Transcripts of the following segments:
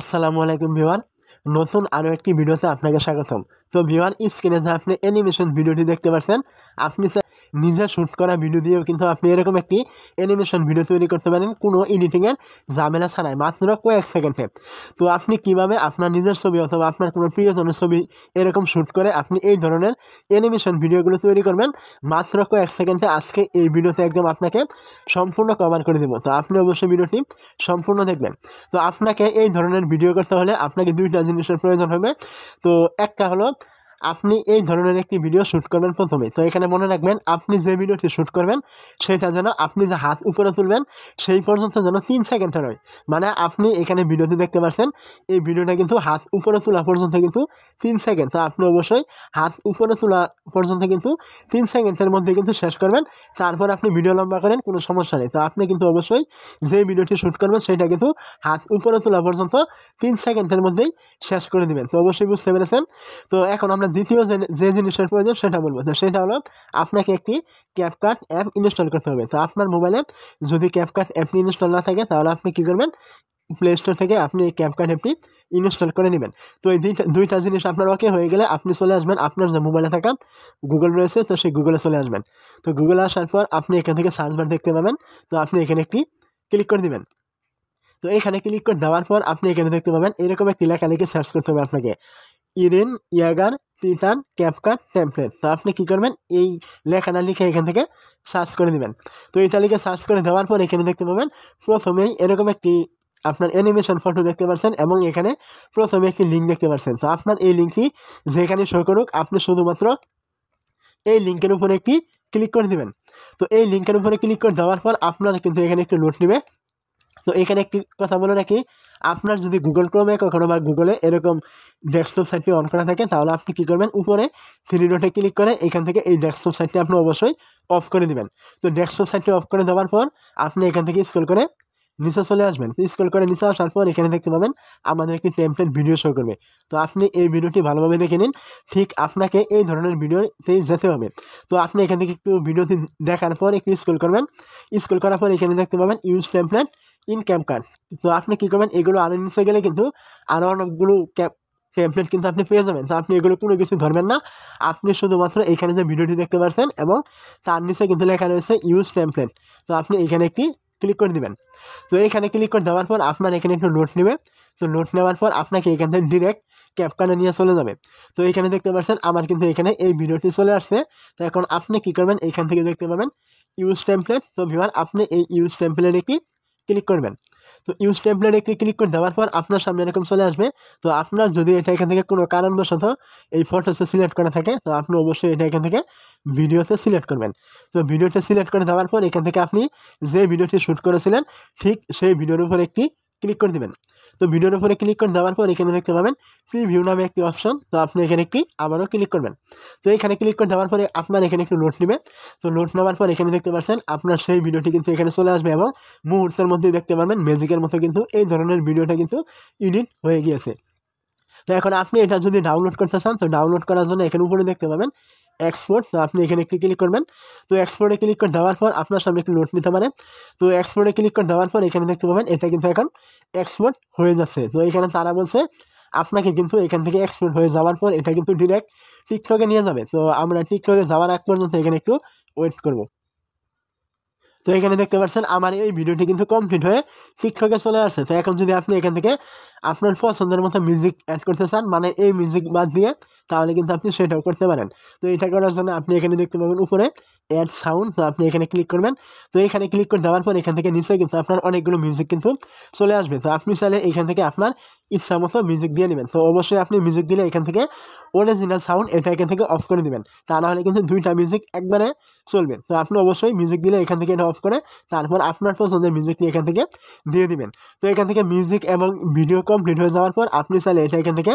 আসসালামু আলাইকুম ভিওয়ার নতুন আরও একটি ভিডিওতে আপনাকে স্বাগতম তো ভিওয়ার স্ক্রিনে যে আপনি অ্যানিমেশন ভিডিওটি দেখতে পাচ্ছেন আপনি নিজে শ্যুট করা ভিডিও দিয়েও কিন্তু আপনি এরকম একটি অ্যানিমেশন ভিডিও তৈরি করতে পারেন কোনো এডিটিংয়ের ঝামেলা ছাড়াই মাত্র কয়েক সেকেন্ডে তো আপনি কিভাবে আপনার নিজের ছবি অথবা আপনার কোনো প্রিয়জনের ছবি এরকম শ্যুট করে আপনি এই ধরনের অ্যানিমেশন ভিডিওগুলো তৈরি করবেন মাত্র কয়েক সেকেন্ডে আজকে এই ভিডিওতে একদম আপনাকে সম্পূর্ণ কভার করে দেবো তো আপনি অবশ্যই ভিডিওটি সম্পূর্ণ দেখবেন তো আপনাকে এই ধরনের ভিডিও করতে হলে আপনাকে দুইটা জিনিসের প্রয়োজন হবে তো একটা হলো আপনি এই ধরনের একটি ভিডিও শ্যুট করবেন প্রথমে তো এখানে মনে রাখবেন আপনি যে ভিডিওটি শ্যুট করবেন সেটা যেন আপনি যে হাত উপরে তুলবেন সেই পর্যন্ত যেন তিন সেকেন্ড হয় মানে আপনি এখানে ভিডিওটি দেখতে পাচ্ছেন এই ভিডিওটা কিন্তু হাত উপরে তোলা পর্যন্ত কিন্তু তিন সেকেন্ড তো আপনি অবশ্যই হাত উপরে তোলা পর্যন্ত কিন্তু তিন সেকেন্ডের মধ্যে কিন্তু শেষ করবেন তারপর আপনি ভিডিও লম্বা করেন কোনো সমস্যা নেই তো আপনি কিন্তু অবশ্যই যে ভিডিওটি শ্যুট করবেন সেটা কিন্তু হাত উপরে তোলা পর্যন্ত তিন সেকেন্ডের মধ্যেই শেষ করে দেবেন তো অবশ্যই বুঝতে পেরেছেন তো এখন আমরা দ্বিতীয় যে জিনিসের প্রয়োজন সেটা বলবো তো সেটা হলো আপনাকে একটি ক্যাপকার্ট অ্যাপ ইনস্টল করতে হবে তো আপনার মোবাইলে যদি ক্যাপকার্ট অ্যাপটি ইনস্টল না থাকে তাহলে আপনি কী করবেন প্লে স্টোর থেকে আপনি এই ক্যাপকার্ট অ্যাপটি ইনস্টল করে নেবেন তো এই দুইটা জিনিস আপনার ওকে হয়ে গেলে আপনি চলে আসবেন আপনার যে মোবাইলে থাকা গুগল রয়েছে তো সেই গুগলে চলে আসবেন তো গুগলে আসার পর আপনি এখান থেকে সার্চ বার দেখতে পাবেন তো আপনি এখানে একটি ক্লিক করে দেবেন তো এখানে ক্লিক করে দেওয়ার পর আপনি এখানে দেখতে পাবেন এরকম একটি লেখা লিখে সার্চ করতে হবে আপনাকে ইরেন ইয়াগার টিটান ক্যাপকার ট্যাম্পলেট তো আপনি কী করবেন এই লেখাটা লিখে এখান থেকে সার্চ করে দেবেন তো এটা লিখে সার্চ করে দেওয়ার পর এখানে দেখতে পাবেন প্রথমেই এরকম একটি আপনার অ্যানিমেশন ফটো দেখতে পাচ্ছেন এবং এখানে প্রথমে একটি লিঙ্ক দেখতে পাচ্ছেন তো আপনার এই লিঙ্কটি যেখানে শো করুক আপনি শুধুমাত্র এই লিঙ্কের উপরে একটি ক্লিক করে দেবেন তো এই লিঙ্কের উপরে ক্লিক করে দেওয়ার পর আপনার কিন্তু এখানে একটি নোট নেবে তো এখানে একটি কথা বলে রাখি আপনার যদি গুগল ক্রোমে কখনো বা গুগলে এরকম ডেস্কটপ সাইটটি অন করা থাকে তাহলে আপনি কী করবেন উপরে থ্রি ডটে ক্লিক করে এখান থেকে এই ডেস্কটপ সাইটটি আপনি অবশ্যই অফ করে দেবেন তো ডেস্কটপ সাইটটি অফ করে দেওয়ার পর আপনি এখান থেকে স্কুল করে নিচে চলে আসবেন স্কুল করে নিচে আসার পর এখানে দেখতে পাবেন আমাদের একটি টেমপ্লেট ভিডিও শো করবে তো আপনি এই ভিডিওটি ভালোভাবে দেখে নিন ঠিক আপনাকে এই ধরনের ভিডিওতে যেতে হবে তো আপনি এখান থেকে একটু ভিডিওটি দেখার পর একটু স্কুল করবেন স্কুল করার পর এখানে দেখতে পাবেন use template in camp card তো আপনি কী করবেন এগুলো আরও নিচে গেলে কিন্তু আরও অনেকগুলো ক্যাম্প টেমপ্লেট কিন্তু আপনি পেয়ে যাবেন তো আপনি এগুলো কোনো কিছু ধরবেন না আপনি শুধুমাত্র এখানে যে ভিডিওটি দেখতে পাচ্ছেন এবং তার নিচে কিন্তু লেখা রয়েছে ইউজ টেমপ্লেট তো আপনি এখানে একটি ক্লিক করে দেবেন তো এখানে ক্লিক করে দেওয়ার পর আপনার এখানে একটু নোট নেবে তো নোট নেওয়ার পর আপনাকে এখান থেকে ডিরেক্ট ক্যাপকার্ডে নিয়ে চলে যাবে তো এখানে দেখতে পাচ্ছেন আমার কিন্তু এখানে এই ভিডিওটি চলে আসছে তো এখন আপনি কী করবেন এখান থেকে দেখতে পাবেন ইউজ টেমপ্লেট তো ভিভার আপনি এই ইউজ টেমপ্লেটে একটি ক্লিক করবেন তো ইউজ টেমপ্লেটে ক্লিক করে দেওয়ার পর আপনার সামনে এরকম চলে আসবে তো আপনার যদি এটা এখান থেকে কোনো কারণবশত এই ফটোসে সিলেক্ট করা থাকে তো আপনি অবশ্যই এটা এখান থেকে ভিডিওতে সিলেক্ট করবেন তো ভিডিওতে সিলেক্ট করে দেওয়ার পর এখান থেকে আপনি যে ভিডিওটি শ্যুট করেছিলেন ঠিক সেই ভিডিওর উপর একটি ক্লিক করে দেবেন তো ভিডিওর উপরে ক্লিক করে দেওয়ার পর এখানে দেখতে পাবেন ফ্রি ভিউ নামে একটি অপশন তো আপনি এখানে একটি আবারও ক্লিক করবেন তো এখানে ক্লিক করে দেওয়ার পরে আপনার এখানে একটি নোট নেবে তো নোট নেওয়ার পর এখানে দেখতে পাচ্ছেন আপনার সেই ভিডিওটি কিন্তু এখানে চলে আসবে এবং মুহূর্তের মধ্যে দেখতে পারবেন ম্যাজিকের মতো কিন্তু এই ধরনের ভিডিওটা কিন্তু ইডিট হয়ে গিয়েছে তো এখন আপনি এটা যদি ডাউনলোড করতে চান তো ডাউনলোড করার জন্য এখানে উপরে দেখতে পাবেন এক্সপোর্ট তো আপনি এখানে একটি ক্লিক করবেন তো এক্সপোর্টে ক্লিক করে দেওয়ার পর আপনার সামনে একটি নোট নিতে পারে তো এক্সপোর্টে ক্লিক করে দেওয়ার পর এখানে দেখতে পাবেন এটা কিন্তু এখন এক্সপোর্ট হয়ে যাচ্ছে তো এখানে তারা বলছে আপনাকে কিন্তু এখান থেকে এক্সপোর্ট হয়ে যাওয়ার পর এটা কিন্তু ডিরেক্ট টিকটকে নিয়ে যাবে তো আমরা টিকটকে যাওয়ার আগ পর্যন্ত এখানে একটু ওয়েট করবো তো এখানে দেখতে পাচ্ছেন আমার এই ভিডিওটি কিন্তু কমপ্লিট হয়ে টিকটকে চলে আসছে তো এখন যদি আপনি এখান থেকে আপনার পছন্দের মতো মিউজিক অ্যাড করতে চান মানে এই মিউজিক বাদ দিয়ে তাহলে কিন্তু আপনি সেটাও করতে পারেন তো এটা করার জন্য আপনি এখানে দেখতে পাবেন উপরে অ্যাড সাউন্ড তো আপনি এখানে ক্লিক করবেন তো এখানে ক্লিক করে দেওয়ার পর এখান থেকে নিচে কিন্তু আপনার অনেকগুলো মিউজিক কিন্তু চলে আসবে তো আপনি চাইলে এখান থেকে আপনার ইচ্ছা মতো মিউজিক দিয়ে নেবেন তো অবশ্যই আপনি মিউজিক দিলে এখান থেকে অরিজিনাল সাউন্ড এটা এখান থেকে অফ করে দেবেন তা নাহলে কিন্তু দুইটা মিউজিক একবারে চলবে তো আপনি অবশ্যই মিউজিক দিলে এখান থেকে এটা অফ করে তারপর আপনার পছন্দের মিউজিক নিয়ে এখান থেকে দিয়ে দিবেন তো এখান থেকে মিউজিক এবং ভিডিও কমপ্লিট হয়ে যাওয়ার পর আপনি চাইলে এটা এখান থেকে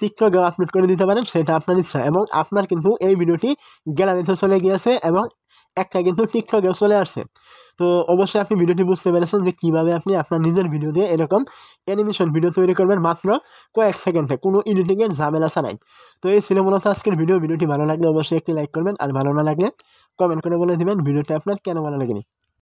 টিকটকে আপলোড করে দিতে পারেন সেটা আপনার ইচ্ছা এবং আপনার কিন্তু এই ভিডিওটি গ্যালারিতে চলে গিয়েছে এবং একটা কিন্তু টিকটকেও চলে আসছে তো অবশ্যই আপনি ভিডিওটি বুঝতে পেরেছেন যে কীভাবে আপনি আপনার নিজের ভিডিও দিয়ে এরকম অ্যানিমেশন ভিডিও তৈরি করবেন মাত্র কয়েক সেকেন্ডে কোনো ইডিটিংয়ের ঝামেলা ছাড়াই তো এই ছিল মূলত আজকের ভিডিও ভিডিওটি ভালো লাগলে অবশ্যই একটি লাইক করবেন আর ভালো না লাগলে কমেন্ট করে বলে দেবেন ভিডিওটি আপনার কেন ভালো লাগেনি